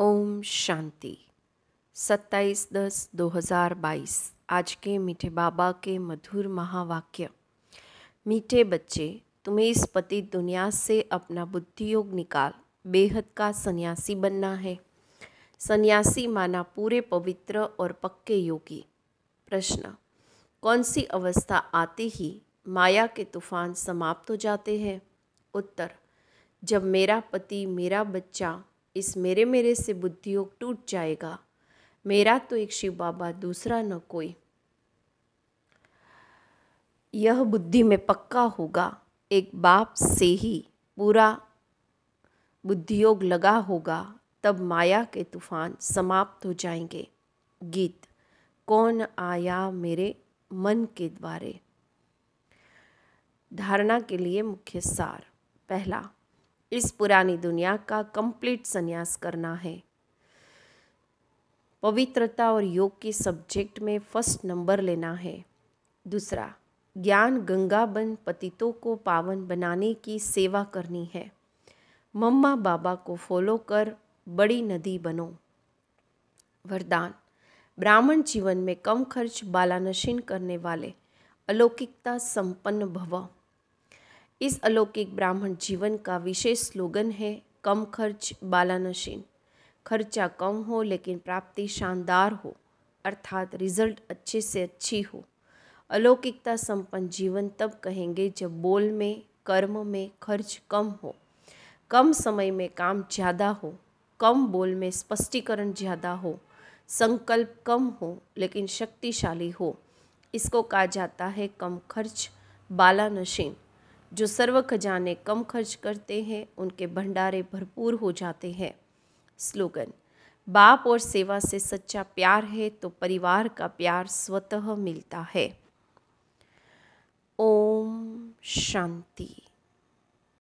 ओम शांति 27 दस 2022 आज के मीठे बाबा के मधुर महावाक्य मीठे बच्चे तुम्हें इस पति दुनिया से अपना बुद्धि योग निकाल बेहद का सन्यासी बनना है सन्यासी माना पूरे पवित्र और पक्के योगी प्रश्न कौन सी अवस्था आते ही माया के तूफान समाप्त हो जाते हैं उत्तर जब मेरा पति मेरा बच्चा इस मेरे मेरे से बुद्धियोग टूट जाएगा मेरा तो एक शिव बाबा दूसरा न कोई यह बुद्धि में पक्का होगा एक बाप से ही पूरा बुद्धियोग लगा होगा तब माया के तूफान समाप्त हो जाएंगे गीत कौन आया मेरे मन के द्वारे धारणा के लिए मुख्य सार पहला इस पुरानी दुनिया का कंप्लीट संन्यास करना है पवित्रता और योग के सब्जेक्ट में फर्स्ट नंबर लेना है दूसरा ज्ञान गंगा बन पतितों को पावन बनाने की सेवा करनी है मम्मा बाबा को फॉलो कर बड़ी नदी बनो वरदान ब्राह्मण जीवन में कम खर्च बालानशीन करने वाले अलौकिकता संपन्न भव इस अलौकिक ब्राह्मण जीवन का विशेष स्लोगन है कम खर्च बालानशीन खर्चा कम हो लेकिन प्राप्ति शानदार हो अर्थात रिजल्ट अच्छे से अच्छी हो अलौकिकता संपन्न जीवन तब कहेंगे जब बोल में कर्म में खर्च कम हो कम समय में काम ज़्यादा हो कम बोल में स्पष्टीकरण ज़्यादा हो संकल्प कम हो लेकिन शक्तिशाली हो इसको कहा जाता है कम खर्च बालानशीन जो सर्व खजाने कम खर्च करते हैं उनके भंडारे भरपूर हो जाते हैं स्लोगन बाप और सेवा से सच्चा प्यार है तो परिवार का प्यार स्वतः मिलता है ओम शांति